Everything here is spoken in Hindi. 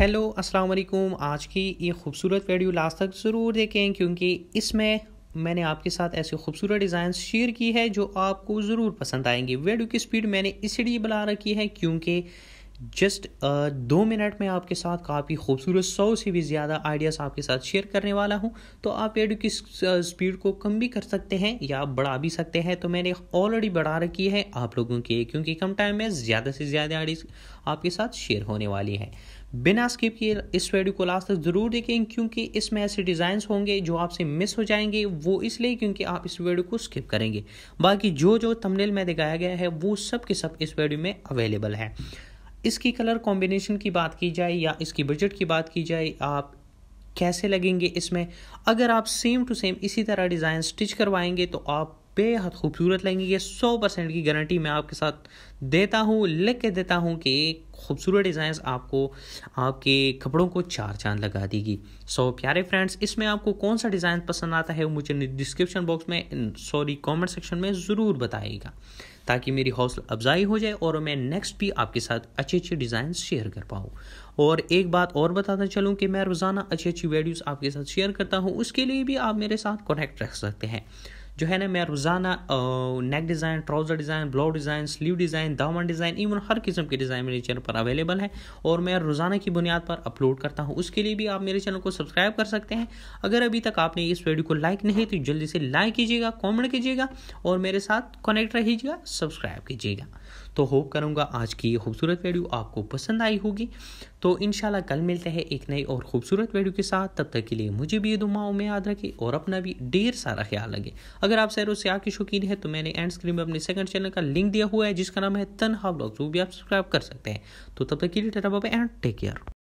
हेलो अस्सलाम वालेकुम आज की ये खूबसूरत वीडियो लास्ट तक ज़रूर देखें क्योंकि इसमें मैंने आपके साथ ऐसे खूबसूरत डिज़ाइन शेयर की है जो आपको ज़रूर पसंद आएंगे वीडियो की स्पीड मैंने इसलिए बुला रखी है क्योंकि जस्ट दो मिनट में आपके साथ काफ़ी खूबसूरत सौ से भी ज़्यादा आइडियाज़ आपके साथ शेयर करने वाला हूँ तो आप एडो की स्पीड को कम भी कर सकते हैं या बढ़ा भी सकते हैं तो मैंने ऑलरेडी बढ़ा रखी है आप लोगों के क्योंकि कम टाइम में ज़्यादा से ज़्यादा आइडियाज आपके साथ शेयर होने वाली है बिना स्किप किए इस वीडियो को लास्ट तक ज़रूर देखें क्योंकि इसमें ऐसे डिज़ाइंस होंगे जो आपसे मिस हो जाएंगे वो इसलिए क्योंकि आप इस वीडियो को स्किप करेंगे बाकी जो जो तमनेल में दिखाया गया है वो सब के सब इस वीडियो में अवेलेबल है इसकी कलर कॉम्बिनेशन की बात की जाए या इसकी बजट की बात की जाए आप कैसे लगेंगे इसमें अगर आप सेम टू सेम इसी तरह डिज़ाइन स्टिच करवाएंगे तो आप बेहद खूबसूरत लगेंगी ये सौ परसेंट की गारंटी मैं आपके साथ देता हूँ लिख के देता हूँ कि खूबसूरत डिज़ाइंस आपको आपके कपड़ों को चार चांद लगा देगी सो प्यारे फ्रेंड्स इसमें आपको कौन सा डिज़ाइन पसंद आता है वो मुझे डिस्क्रिप्शन बॉक्स में सॉरी कमेंट सेक्शन में ज़रूर बताइएगा ताकि मेरी हौसला अफजाई हो जाए और मैं नेक्स्ट भी आपके साथ अच्छे अच्छे डिज़ाइन शेयर कर पाऊँ और एक बात और बताता चलूँ कि मैं रोज़ाना अच्छी अच्छी वीडियोज़ आपके साथ शेयर करता हूँ उसके लिए भी आप मेरे साथ कनेक्ट रख सकते हैं जो है ना मैं रोज़ाना neck design trouser design blouse design sleeve design दामन डिज़ाइन इवन हर किस्म के डिज़ाइन मेरे चैनल पर अवेलेबल है और मैं रोज़ाना की बुनियाद पर अपलोड करता हूँ उसके लिए भी आप मेरे चैनल को सब्सक्राइब कर सकते हैं अगर अभी तक आपने इस वीडियो को लाइक नहीं तो जल्दी से लाइक कीजिएगा कॉमेंट कीजिएगा और मेरे साथ कनेक्ट रहिएगा सब्सक्राइब कीजिएगा तो होप करूँगा आज की ये खूबसूरत वीडियो आपको पसंद आई होगी तो इन कल मिलते हैं एक नई और ख़ूबसूरत वीडियो के साथ तब तक के लिए मुझे भी ये दुआओं में याद रखें और अपना भी ढेर सारा ख्याल रखें अगर आप सैरों से आके शौकीन है तो मैंने एंड स्क्रीन में अपने सेकंड चैनल का लिंक दिया हुआ है जिसका नाम है तन हाउ ब्लॉग्स वो भी आप सब्सक्राइब कर सकते हैं तो तब तक के लिए टटा बाबा एंड टेक केयर